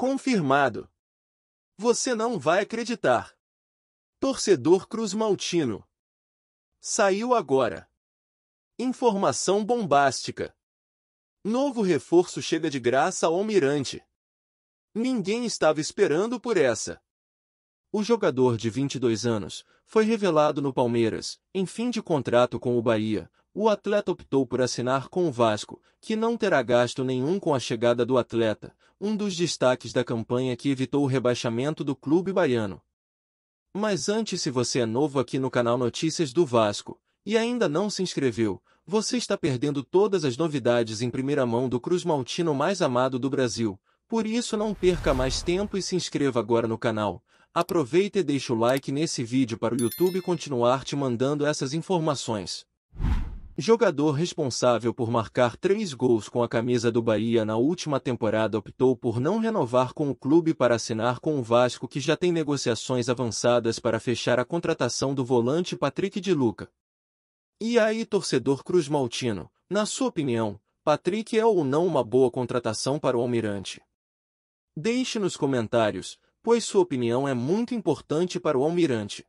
Confirmado. Você não vai acreditar. Torcedor Cruz Maltino. Saiu agora. Informação bombástica. Novo reforço chega de graça ao Almirante. Ninguém estava esperando por essa. O jogador de 22 anos foi revelado no Palmeiras, em fim de contrato com o Bahia, o atleta optou por assinar com o Vasco, que não terá gasto nenhum com a chegada do atleta, um dos destaques da campanha que evitou o rebaixamento do clube baiano. Mas antes, se você é novo aqui no canal Notícias do Vasco e ainda não se inscreveu, você está perdendo todas as novidades em primeira mão do Cruz Maltino mais amado do Brasil. Por isso, não perca mais tempo e se inscreva agora no canal. Aproveita e deixa o like nesse vídeo para o YouTube continuar te mandando essas informações. Jogador responsável por marcar três gols com a camisa do Bahia na última temporada optou por não renovar com o clube para assinar com o Vasco que já tem negociações avançadas para fechar a contratação do volante Patrick de Luca. E aí torcedor Cruz Maltino, na sua opinião, Patrick é ou não uma boa contratação para o Almirante? Deixe nos comentários, pois sua opinião é muito importante para o Almirante.